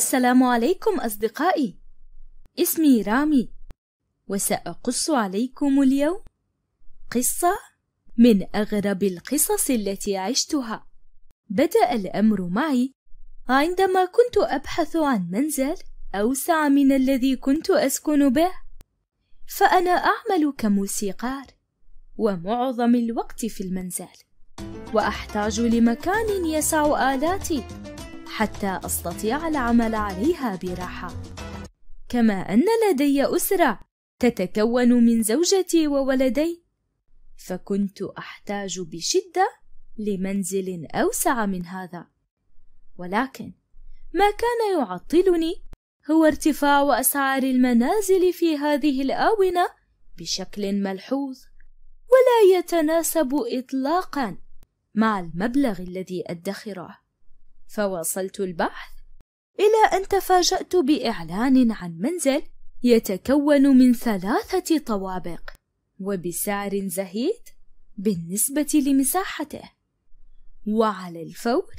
السلام عليكم أصدقائي اسمي رامي وسأقص عليكم اليوم قصة من أغرب القصص التي عشتها بدأ الأمر معي عندما كنت أبحث عن منزل أوسع من الذي كنت أسكن به فأنا أعمل كموسيقار ومعظم الوقت في المنزل وأحتاج لمكان يسع آلاتي حتى أستطيع العمل عليها براحة كما أن لدي أسرة تتكون من زوجتي وولدي فكنت أحتاج بشدة لمنزل أوسع من هذا ولكن ما كان يعطلني هو ارتفاع أسعار المنازل في هذه الآونة بشكل ملحوظ ولا يتناسب إطلاقا مع المبلغ الذي أدخره فواصلت البحث إلى أن تفاجأت بإعلان عن منزل يتكون من ثلاثة طوابق وبسعر زهيد بالنسبة لمساحته وعلى الفور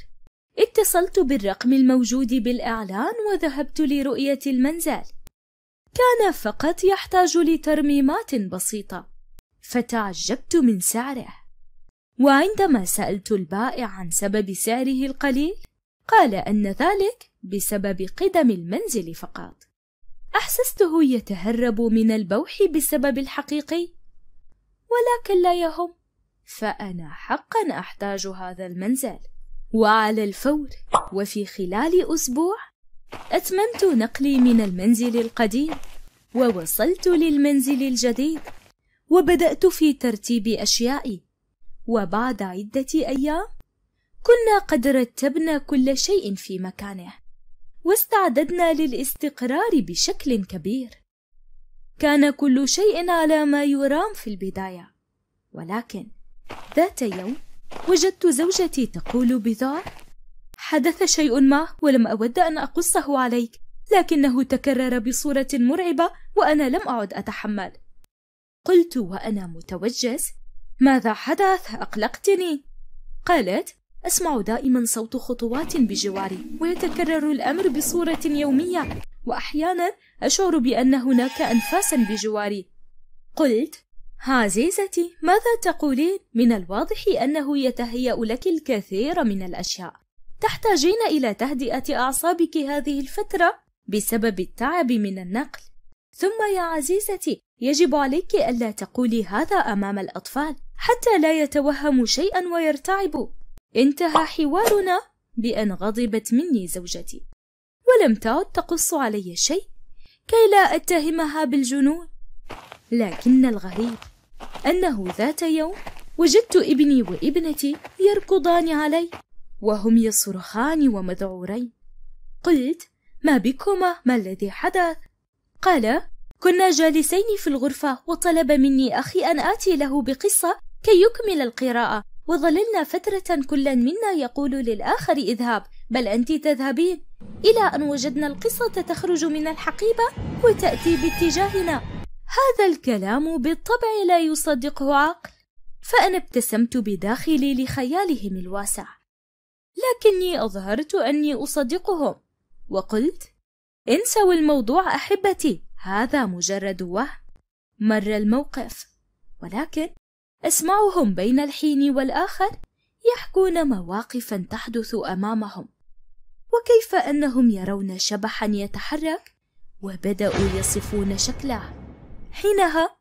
اتصلت بالرقم الموجود بالإعلان وذهبت لرؤية المنزل كان فقط يحتاج لترميمات بسيطة فتعجبت من سعره وعندما سألت البائع عن سبب سعره القليل قال أن ذلك بسبب قدم المنزل فقط أحسسته يتهرب من البوح بسبب الحقيقي ولكن لا يهم فأنا حقا أحتاج هذا المنزل وعلى الفور وفي خلال أسبوع أتممت نقلي من المنزل القديم ووصلت للمنزل الجديد وبدأت في ترتيب أشيائي وبعد عدة أيام كنا قد رتبنا كل شيء في مكانه واستعددنا للاستقرار بشكل كبير كان كل شيء على ما يرام في البدايه ولكن ذات يوم وجدت زوجتي تقول بذعر حدث شيء ما ولم اود ان اقصه عليك لكنه تكرر بصوره مرعبه وانا لم اعد اتحمل قلت وانا متوجس ماذا حدث اقلقتني قالت أسمع دائما صوت خطوات بجواري ويتكرر الأمر بصورة يومية وأحيانا أشعر بأن هناك أنفاسا بجواري قلت عزيزتي ماذا تقولين؟ من الواضح أنه يتهيأ لك الكثير من الأشياء تحتاجين إلى تهدئة أعصابك هذه الفترة بسبب التعب من النقل ثم يا عزيزتي يجب عليك ألا تقولي هذا أمام الأطفال حتى لا يتوهموا شيئا ويرتعبوا انتهى حوارنا بأن غضبت مني زوجتي ولم تعد تقص علي شيء كي لا أتهمها بالجنون لكن الغريب أنه ذات يوم وجدت ابني وابنتي يركضان علي وهم يصرخان ومذعورين قلت ما بكما ما الذي حدث قال كنا جالسين في الغرفة وطلب مني أخي أن آتي له بقصة كي يكمل القراءة وظللنا فترة كل منا يقول للآخر اذهب بل أنت تذهبين إلى أن وجدنا القصة تخرج من الحقيبة وتأتي باتجاهنا هذا الكلام بالطبع لا يصدقه عقل فأنا ابتسمت بداخلي لخيالهم الواسع لكني أظهرت أني أصدقهم وقلت انسوا الموضوع أحبتي هذا مجرد وهم مر الموقف ولكن أسمعهم بين الحين والآخر يحكون مواقفا تحدث أمامهم وكيف أنهم يرون شبحا يتحرك وبدأوا يصفون شكله حينها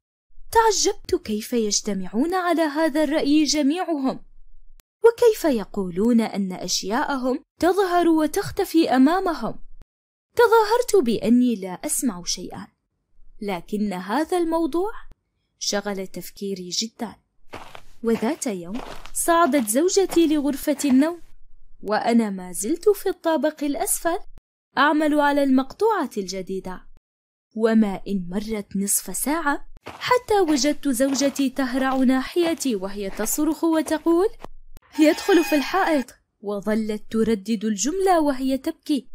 تعجبت كيف يجتمعون على هذا الرأي جميعهم وكيف يقولون أن أشياءهم تظهر وتختفي أمامهم تظاهرت بأني لا أسمع شيئا لكن هذا الموضوع شغل تفكيري جدا وذات يوم صعدت زوجتي لغرفة النوم وأنا ما زلت في الطابق الأسفل أعمل على المقطوعة الجديدة وما إن مرت نصف ساعة حتى وجدت زوجتي تهرع ناحيتي وهي تصرخ وتقول يدخل في الحائط وظلت تردد الجملة وهي تبكي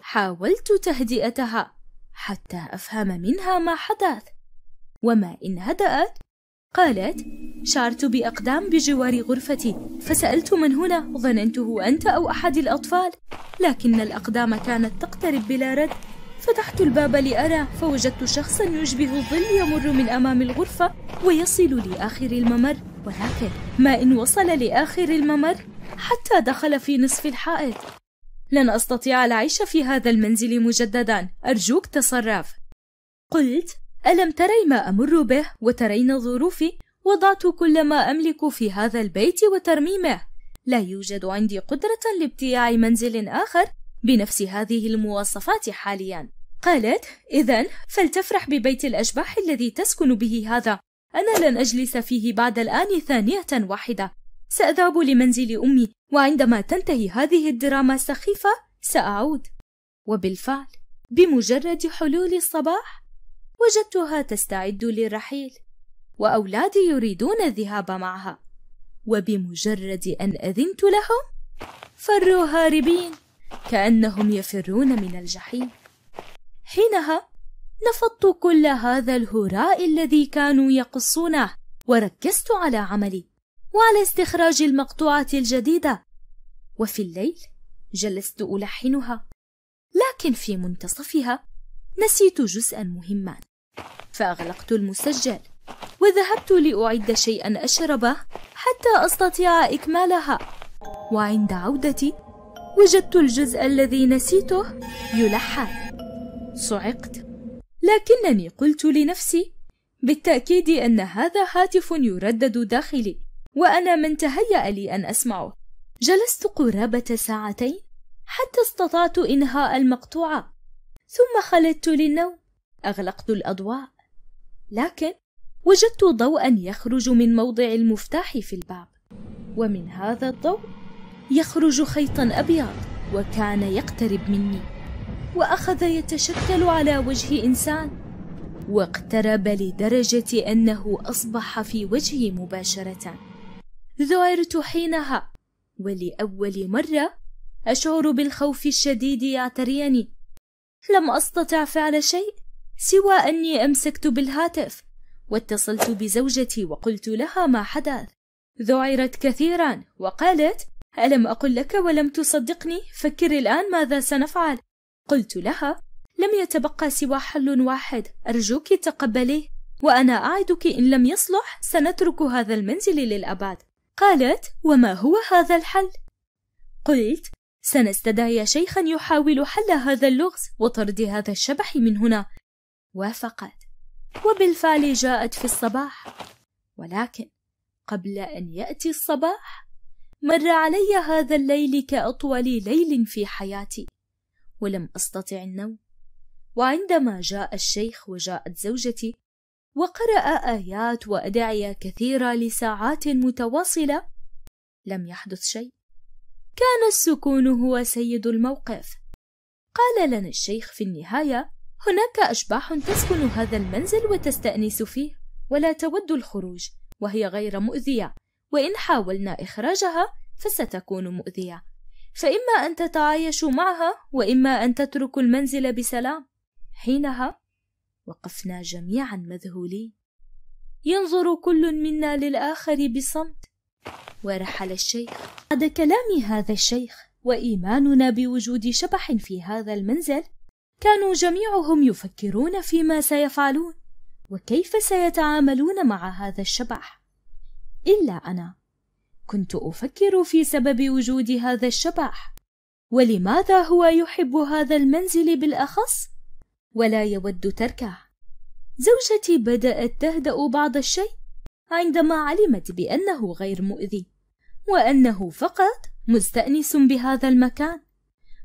حاولت تهدئتها حتى أفهم منها ما حدث وما إن هدأت قالت شعرت بأقدام بجوار غرفتي فسألت من هنا ظننته أنت أو أحد الأطفال لكن الأقدام كانت تقترب بلا رد فتحت الباب لأرى فوجدت شخصا يشبه الظل يمر من أمام الغرفة ويصل لآخر الممر ولكن ما إن وصل لآخر الممر حتى دخل في نصف الحائط لن أستطيع العيش في هذا المنزل مجددا أرجوك تصرف قلت ألم تري ما أمر به وترين ظروفي وضعت كل ما أملك في هذا البيت وترميمه لا يوجد عندي قدرة لابتياع منزل آخر بنفس هذه المواصفات حاليا قالت إذا فلتفرح ببيت الأشباح الذي تسكن به هذا أنا لن أجلس فيه بعد الآن ثانية واحدة سأذهب لمنزل أمي وعندما تنتهي هذه الدراما السخيفة سأعود وبالفعل بمجرد حلول الصباح وجدتها تستعد للرحيل واولادي يريدون الذهاب معها وبمجرد ان اذنت لهم فروا هاربين كانهم يفرون من الجحيم حينها نفضت كل هذا الهراء الذي كانوا يقصونه وركزت على عملي وعلى استخراج المقطوعه الجديده وفي الليل جلست الحنها لكن في منتصفها نسيت جزءا مهما فأغلقت المسجل وذهبت لأعد شيئا أشربه حتى أستطيع إكمالها وعند عودتي وجدت الجزء الذي نسيته يلحى صعقت لكنني قلت لنفسي بالتأكيد أن هذا هاتف يردد داخلي وأنا من تهيأ لي أن أسمعه جلست قرابة ساعتين حتى استطعت إنهاء المقطوعة ثم خلدت للنوم اغلقت الاضواء لكن وجدت ضوءا يخرج من موضع المفتاح في الباب ومن هذا الضوء يخرج خيطا ابيض وكان يقترب مني واخذ يتشكل على وجه انسان واقترب لدرجه انه اصبح في وجهي مباشره ذعرت حينها ولاول مره اشعر بالخوف الشديد يعتريني لم أستطع فعل شيء سوى أني أمسكت بالهاتف واتصلت بزوجتي وقلت لها ما حدث ذعرت كثيرا وقالت ألم أقل لك ولم تصدقني فكر الآن ماذا سنفعل قلت لها لم يتبقى سوى حل واحد أرجوك تقبليه وأنا أعدك إن لم يصلح سنترك هذا المنزل للأبد قالت وما هو هذا الحل؟ قلت سنستدعي شيخا يحاول حل هذا اللغز وطرد هذا الشبح من هنا وافقت وبالفعل جاءت في الصباح ولكن قبل ان ياتي الصباح مر علي هذا الليل كاطول ليل في حياتي ولم استطع النوم وعندما جاء الشيخ وجاءت زوجتي وقرا ايات وادعيه كثيره لساعات متواصله لم يحدث شيء كان السكون هو سيد الموقف قال لنا الشيخ في النهاية هناك أشباح تسكن هذا المنزل وتستأنس فيه ولا تود الخروج وهي غير مؤذية وإن حاولنا إخراجها فستكون مؤذية فإما أن تتعايش معها وإما أن تترك المنزل بسلام حينها وقفنا جميعا مذهولين ينظر كل منا للآخر بصمت ورحل الشيخ بعد كلام هذا الشيخ وإيماننا بوجود شبح في هذا المنزل كانوا جميعهم يفكرون فيما سيفعلون وكيف سيتعاملون مع هذا الشبح إلا أنا كنت أفكر في سبب وجود هذا الشبح ولماذا هو يحب هذا المنزل بالأخص ولا يود تركه زوجتي بدأت تهدأ بعض الشيء عندما علمت بأنه غير مؤذي وأنه فقط مستأنس بهذا المكان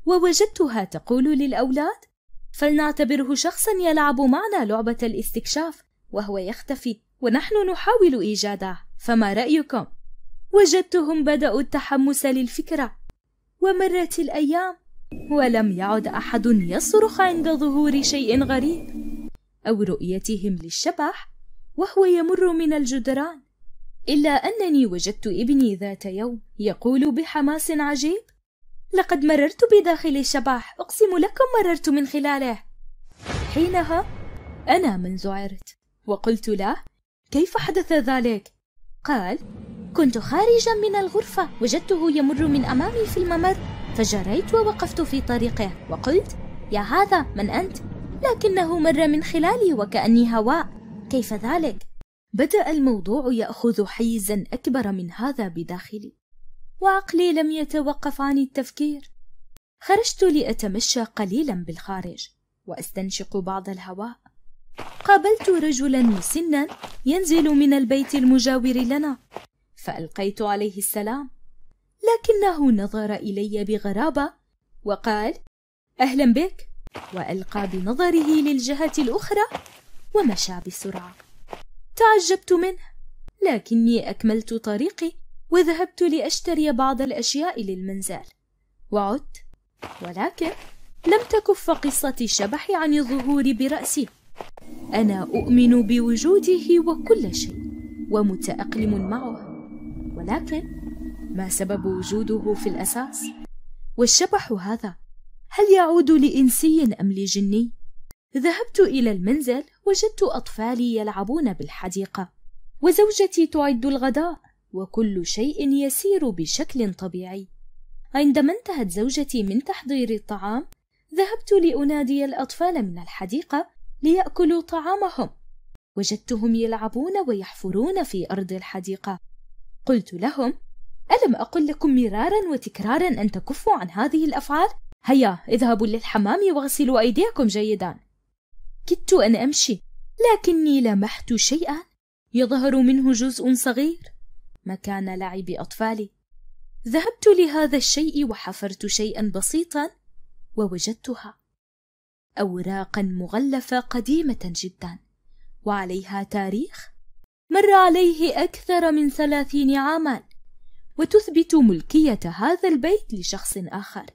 ووجدتها تقول للأولاد فلنعتبره شخصا يلعب معنا لعبة الاستكشاف وهو يختفي ونحن نحاول إيجاده فما رأيكم؟ وجدتهم بدأوا التحمس للفكرة ومرت الأيام ولم يعد أحد يصرخ عند ظهور شيء غريب أو رؤيتهم للشبح وهو يمر من الجدران إلا أنني وجدت ابني ذات يوم يقول بحماس عجيب لقد مررت بداخل الشباح أقسم لكم مررت من خلاله حينها أنا من ذعرت وقلت له كيف حدث ذلك؟ قال كنت خارجا من الغرفة وجدته يمر من أمامي في الممر فجريت ووقفت في طريقه وقلت يا هذا من أنت؟ لكنه مر من خلالي وكأني هواء كيف ذلك بدا الموضوع ياخذ حيزا اكبر من هذا بداخلي وعقلي لم يتوقف عن التفكير خرجت لاتمشى قليلا بالخارج واستنشق بعض الهواء قابلت رجلا مسنا ينزل من البيت المجاور لنا فالقيت عليه السلام لكنه نظر الي بغرابه وقال اهلا بك والقى بنظره للجهه الاخرى ومشى بسرعة تعجبت منه لكني أكملت طريقي وذهبت لأشتري بعض الأشياء للمنزل وعدت ولكن لم تكف قصة شبح عن الظهور برأسي أنا أؤمن بوجوده وكل شيء ومتأقلم معه ولكن ما سبب وجوده في الأساس؟ والشبح هذا هل يعود لإنسي أم لجني؟ ذهبت إلى المنزل وجدت أطفالي يلعبون بالحديقة وزوجتي تعد الغداء وكل شيء يسير بشكل طبيعي عندما انتهت زوجتي من تحضير الطعام ذهبت لأنادي الأطفال من الحديقة ليأكلوا طعامهم وجدتهم يلعبون ويحفرون في أرض الحديقة قلت لهم ألم أقل لكم مرارا وتكرارا أن تكفوا عن هذه الأفعال؟ هيا اذهبوا للحمام واغسلوا أيديكم جيدا كدت أن أمشي لكني لمحت شيئا يظهر منه جزء صغير مكان لعب أطفالي ذهبت لهذا الشيء وحفرت شيئا بسيطا ووجدتها أوراقا مغلفة قديمة جدا وعليها تاريخ مر عليه أكثر من ثلاثين عاما وتثبت ملكية هذا البيت لشخص آخر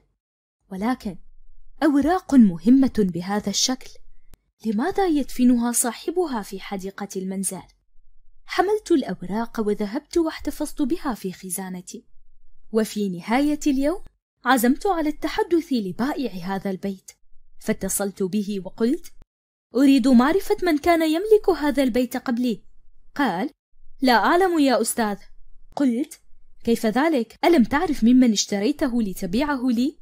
ولكن أوراق مهمة بهذا الشكل لماذا يدفنها صاحبها في حديقة المنزل؟ حملت الأوراق وذهبت واحتفظت بها في خزانتي، وفي نهاية اليوم عزمت على التحدث لبائع هذا البيت، فاتصلت به وقلت: أريد معرفة من كان يملك هذا البيت قبلي. قال: لا أعلم يا أستاذ. قلت: كيف ذلك؟ ألم تعرف ممن اشتريته لتبيعه لي؟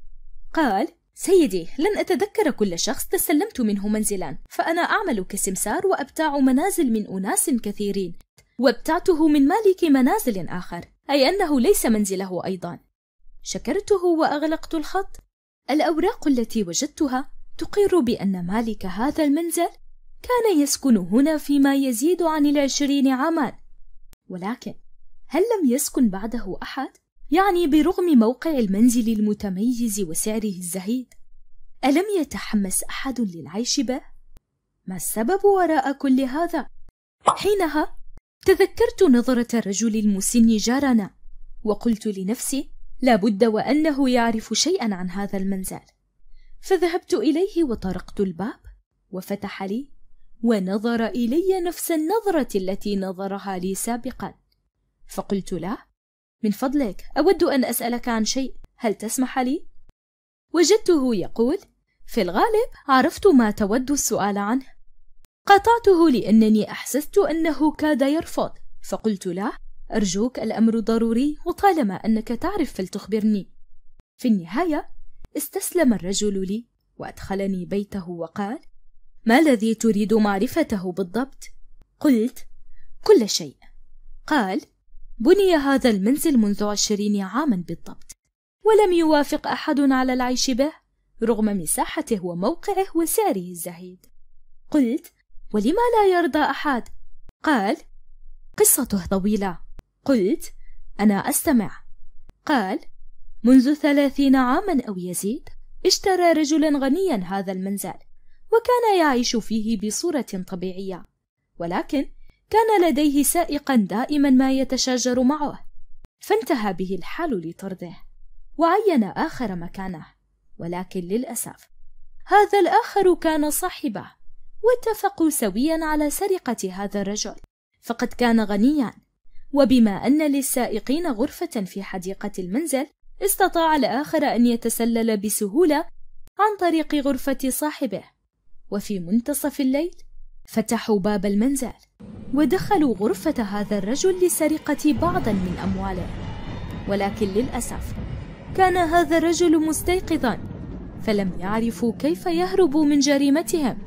قال: سيدي لن أتذكر كل شخص تسلمت منه منزلا فأنا أعمل كسمسار وأبتاع منازل من أناس كثيرين وابتعته من مالك منازل آخر أي أنه ليس منزله أيضا شكرته وأغلقت الخط الأوراق التي وجدتها تقر بأن مالك هذا المنزل كان يسكن هنا فيما يزيد عن العشرين عاما ولكن هل لم يسكن بعده أحد؟ يعني برغم موقع المنزل المتميز وسعره الزهيد ألم يتحمس أحد للعيش به؟ ما السبب وراء كل هذا؟ حينها تذكرت نظرة الرجل المسن جارنا وقلت لنفسي لابد وأنه يعرف شيئا عن هذا المنزل فذهبت إليه وطرقت الباب وفتح لي ونظر إلي نفس النظرة التي نظرها لي سابقا فقلت له من فضلك أود أن أسألك عن شيء هل تسمح لي؟ وجدته يقول في الغالب عرفت ما تود السؤال عنه قاطعته لأنني أحسست أنه كاد يرفض فقلت له أرجوك الأمر ضروري وطالما أنك تعرف فلتخبرني في النهاية استسلم الرجل لي وأدخلني بيته وقال ما الذي تريد معرفته بالضبط؟ قلت كل شيء قال بني هذا المنزل منذ عشرين عاما بالضبط ولم يوافق أحد على العيش به رغم مساحته وموقعه وسعره الزهيد قلت ولما لا يرضى أحد قال قصته طويلة قلت أنا أستمع قال منذ ثلاثين عاما أو يزيد اشترى رجلا غنيا هذا المنزل وكان يعيش فيه بصورة طبيعية ولكن كان لديه سائقا دائما ما يتشاجر معه فانتهى به الحال لطرده وعين آخر مكانه ولكن للأسف هذا الآخر كان صاحبه واتفقوا سويا على سرقة هذا الرجل فقد كان غنيا وبما أن للسائقين غرفة في حديقة المنزل استطاع الآخر أن يتسلل بسهولة عن طريق غرفة صاحبه وفي منتصف الليل فتحوا باب المنزل ودخلوا غرفة هذا الرجل لسرقة بعضا من أمواله ولكن للأسف كان هذا الرجل مستيقظا فلم يعرفوا كيف يهربوا من جريمتهم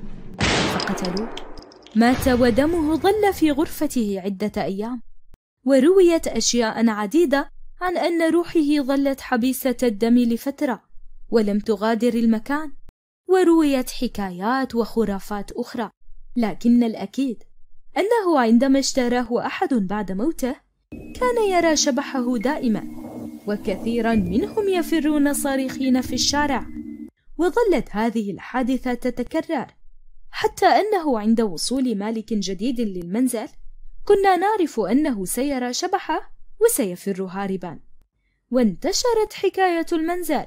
فقتلوه مات ودمه ظل في غرفته عدة أيام ورويت أشياء عديدة عن أن روحه ظلت حبيسة الدم لفترة ولم تغادر المكان ورويت حكايات وخرافات أخرى لكن الأكيد أنه عندما اشتراه أحد بعد موته كان يرى شبحه دائما وكثيرا منهم يفرون صارخين في الشارع وظلت هذه الحادثة تتكرر حتى أنه عند وصول مالك جديد للمنزل كنا نعرف أنه سيرى شبحه وسيفر هاربا وانتشرت حكاية المنزل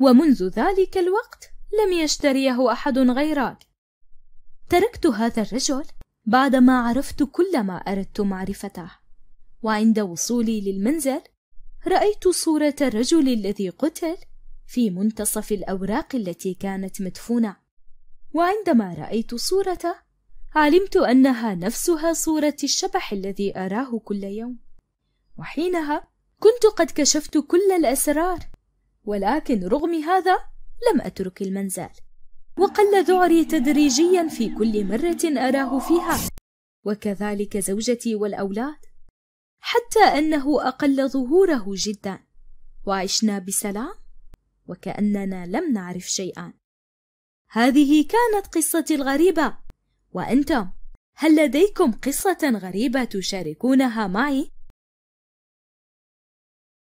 ومنذ ذلك الوقت لم يشتريه أحد غيرك تركت هذا الرجل بعدما عرفت كل ما أردت معرفته وعند وصولي للمنزل رأيت صورة الرجل الذي قتل في منتصف الأوراق التي كانت مدفونة وعندما رأيت صورته علمت أنها نفسها صورة الشبح الذي أراه كل يوم وحينها كنت قد كشفت كل الأسرار ولكن رغم هذا لم أترك المنزل وقل ذعري تدريجيا في كل مرة أراه فيها وكذلك زوجتي والأولاد حتى أنه أقل ظهوره جدا وعشنا بسلام وكأننا لم نعرف شيئا هذه كانت قصتي الغريبة وأنتم هل لديكم قصة غريبة تشاركونها معي؟